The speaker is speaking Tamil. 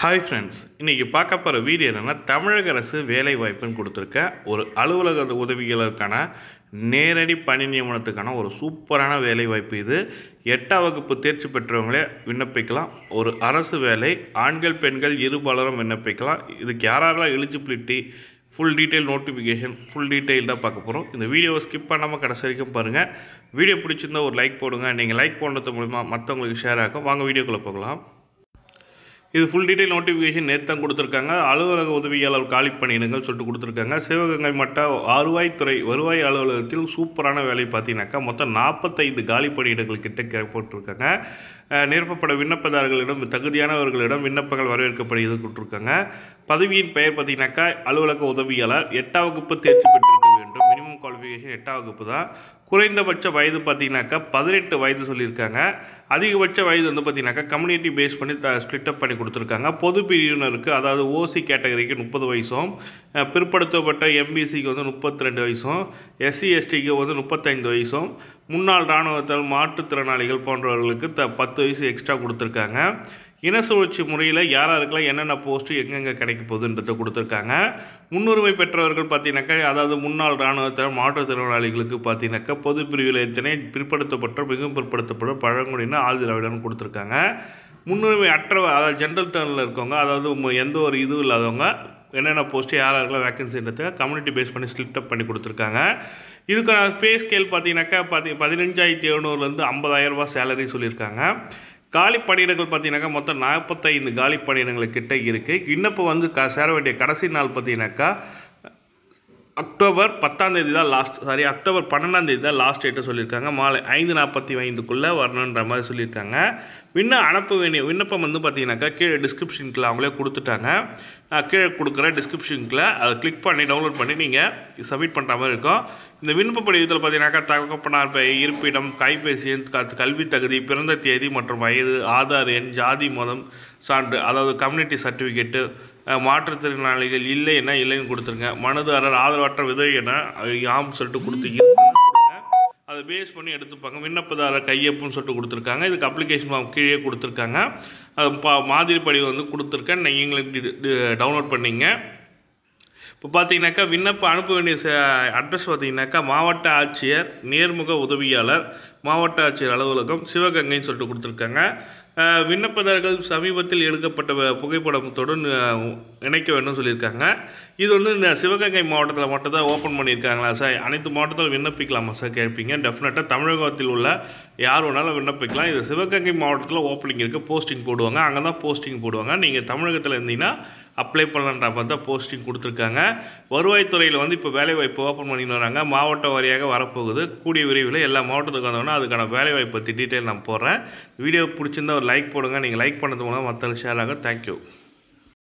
ஹாய் ஃப்ரெண்ட்ஸ் இன்றைக்கி பார்க்க போகிற வீடியோ என்னென்னா தமிழக அரசு வேலை வாய்ப்புன்னு கொடுத்துருக்க ஒரு அலுவலக உதவிகளுக்கான நேரடி பணி நியமனத்துக்கான ஒரு சூப்பரான வேலை வாய்ப்பு இது எட்டாம் வகுப்பு தேர்ச்சி பெற்றவங்களே விண்ணப்பிக்கலாம் ஒரு அரசு வேலை ஆண்கள் பெண்கள் இருபாலரும் விண்ணப்பிக்கலாம் இதுக்கு யாரெல்லாம் eligibility full detail notification full டீட்டெயில்டாக பார்க்க போகிறோம் இந்த வீடியோவை ஸ்கிப் பண்ணாமல் கடைசி வரைக்கும் பாருங்கள் வீடியோ பிடிச்சிருந்தால் ஒரு லைக் போடுங்க நீங்கள் லைக் போடுறது மூலிமா மற்றவங்களுக்கு ஷேர் ஆகும் வாங்க வீடியோக்குள்ளே போகலாம் இது ஃபுல் டீட்டெயில் நோட்டிஃபிகேஷன் நேர்த்தம் கொடுத்துருக்காங்க அலுவலக உதவியாளர் காலி பணியிடங்கள் சொல்லிட்டு கொடுத்துருக்காங்க சிவகங்கை மட்ட வருவாய்த்துறை வருவாய் அலுவலகத்தில் சூப்பரான வேலை பார்த்தீங்கன்னாக்கா மொத்தம் நாற்பத்தைந்து காலி பணியிடங்கள் கிட்ட போட்டிருக்காங்க நிரப்பப்பட விண்ணப்பதாரர்களிடம் தகுதியானவர்களிடம் விண்ணப்பங்கள் வரவேற்கப்படுகிறது கொடுத்துருக்காங்க பதவியின் பெயர் பார்த்தீங்கன்னாக்கா அலுவலக உதவியாளர் எட்டாம் வகுப்பு தேர்ச்சி பெற்றிருக்க வேண்டும் மினிமம் குவாலிஃபிகேஷன் எட்டாம் வகுப்பு தான் குறைந்தபட்ச வயது பார்த்திங்கனாக்கா பதினெட்டு வயது சொல்லியிருக்காங்க அதிகபட்ச வயது வந்து பார்த்திங்கனாக்கா கம்யூனிட்டி பேஸ் பண்ணி த ஸ்ப்ளிட்டப் பண்ணி கொடுத்துருக்காங்க பொது பிரிவினருக்கு அதாவது ஓசி கேட்டகரிக்கு முப்பது வயசும் பிற்படுத்தப்பட்ட எம்பிசிக்கு வந்து முப்பத்தி ரெண்டு வயசும் எஸ்சி எஸ்டிக்கு வந்து முப்பத்தைந்து வயசும் முன்னாள் இராணுவத்தால் மாற்றுத்திறனாளிகள் போன்றவர்களுக்கு த பத்து வயசு எக்ஸ்ட்ரா கொடுத்துருக்காங்க இன சுழற்சி முறையில் யாராருக்கெல்லாம் என்னென்ன போஸ்ட்டு எங்கெங்கே கிடைக்க போகுதுன்றத கொடுத்துருக்காங்க முன்னுரிமை பெற்றவர்கள் பார்த்தீங்கன்னாக்கா அதாவது முன்னாள் இராணுவத்தினர் மாற்றுத்திறனாளிகளுக்கு பார்த்தீங்கன்னாக்கா பொது பிரிவில் எத்தனை பிற்படுத்தப்பட்ட மிகவும் பிற்படுத்தப்பட்ட பழங்குடியினர் திராவிடம் கொடுத்துருக்காங்க முன்னுரிமை அற்றவ அதாவது ஜென்ரல் டேர்னில் இருக்கவங்க அதாவது எந்த ஒரு இதுவும் இல்லாதவங்க என்னென்ன போஸ்ட்டு யார் யாருக்கெல்லாம் வேக்கன்சின்றத கம்யூனிட்டி பேஸ் பண்ணி ஸ்லிப்டப் பண்ணி கொடுத்துருக்காங்க இதுக்கான பே ஸ்கேல் பார்த்தீங்கன்னாக்கா பார்த்தீங்க பதினஞ்சாயிரத்தி எழுநூறுலேருந்து ஐம்பதாயிரரூபா சேலரி சொல்லியிருக்காங்க காலி பணியிடங்கள் பார்த்தீங்கன்னாக்கா மொத்தம் நாற்பத்தைந்து காலி பணியிடங்கள் கிட்டே இருக்குது இன்னப்போ வந்து க சேர வேண்டிய கடைசி நாள் பார்த்தீங்கன்னாக்கா அக்டோபர் பத்தாந்தேதி தான் லாஸ்ட் சாரி அக்டோபர் தேதி தான் லாஸ்ட் டேட்டை சொல்லியிருக்காங்க மாலை ஐந்து நாற்பத்தி ஐந்துக்குள்ளே வரணுன்ற மாதிரி சொல்லியிருக்காங்க விண்ண அனுப்ப வேண்டிய விண்ணப்பம் வந்து பார்த்தீங்கன்னாக்கா கீழே டிஸ்கிரிப்ஷனுக்கில் அவங்களே கொடுத்துட்டாங்க நான் கீழே கொடுக்குற டிஸ்கிரிப்ஷனுக்கில் அதை கிளிக் பண்ணி டவுன்லோட் பண்ணி நீங்கள் சப்மிட் பண்ணுற மாதிரி இருக்கும் இந்த விண்ணப்ப படிவத்தில் பார்த்தீங்கன்னாக்கா தகப்பனார் இருப்பிடம் கைபேசி எண் கல்வி தகுதி பிறந்த தேதி மற்றும் வயது ஆதார் எண் ஜாதி மதம் சான்று அதாவது கம்யூனிட்டி சர்டிஃபிகேட்டு மாற்றுத்திறனாளிகள் இல்லைன்னா இல்லைன்னு கொடுத்துருங்க மனதாரர் ஆதரவற்ற விதவைனா யாம் சொல்லிட்டு கொடுத்து அதை பேஸ் பண்ணி எடுத்துப்பாங்க விண்ணப்பதாரர் கையப்புன்னு சொல்லிட்டு கொடுத்துருக்காங்க இதுக்கு அப்ளிகேஷன் ஃபார்ம் கீழே கொடுத்துருக்காங்க பா மாதிரி படிவம் வந்து கொடுத்துருக்கேன் நீங்களுக்கு டவுன்லோட் பண்ணிங்க இப்போ பார்த்தீங்கன்னாக்கா விண்ணப்பம் அனுப்ப வேண்டிய அட்ரஸ் பார்த்தீங்கன்னாக்கா மாவட்ட ஆட்சியர் நேர்முக உதவியாளர் மாவட்ட ஆட்சியர் அலுவலகம் சிவகங்கைன்னு சொல்லிட்டு கொடுத்துருக்காங்க விண்ணப்பதாரர்கள் சமீபத்தில் எடுக்கப்பட்ட புகைப்படத்துடன் இணைக்க வேண்டும் சொல்லியிருக்காங்க இது வந்து இந்த சிவகங்கை மாவட்டத்தில் மட்டும் தான் ஓப்பன் பண்ணியிருக்காங்களா சார் அனைத்து மாவட்டத்திலும் விண்ணப்பிக்கலாமா சார் கேட்பீங்க டெஃபினட்டாக தமிழகத்தில் உள்ள யார் வேணாலும் விண்ணப்பிக்கலாம் இது சிவகங்கை மாவட்டத்தில் ஓப்பனிங் இருக்குது போஸ்டிங் போடுவாங்க அங்கே தான் போஸ்டிங் போடுவாங்க நீங்கள் தமிழகத்தில் இருந்தீங்கன்னா அப்ளை பண்ணலான்ற தான் போஸ்டிங் கொடுத்துருக்காங்க வருவாய்த்துறையில் வந்து இப்போ வேலைவாய்ப்பு ஓப்பன் பண்ணின்னு வராங்க மாவட்ட வாரியாக வரப்போகுது கூடிய விரைவில் எல்லா மாவட்டத்துக்கு வந்தோடனே அதுக்கான வேலைவாய்ப்பு பற்றி டீட்டெயில் நான் போடுறேன் வீடியோ பிடிச்சிருந்தா ஒரு லைக் போடுங்க நீங்கள் லைக் பண்ணது மூலம் மற்ற ஷேர் ஆகும் தேங்க்யூ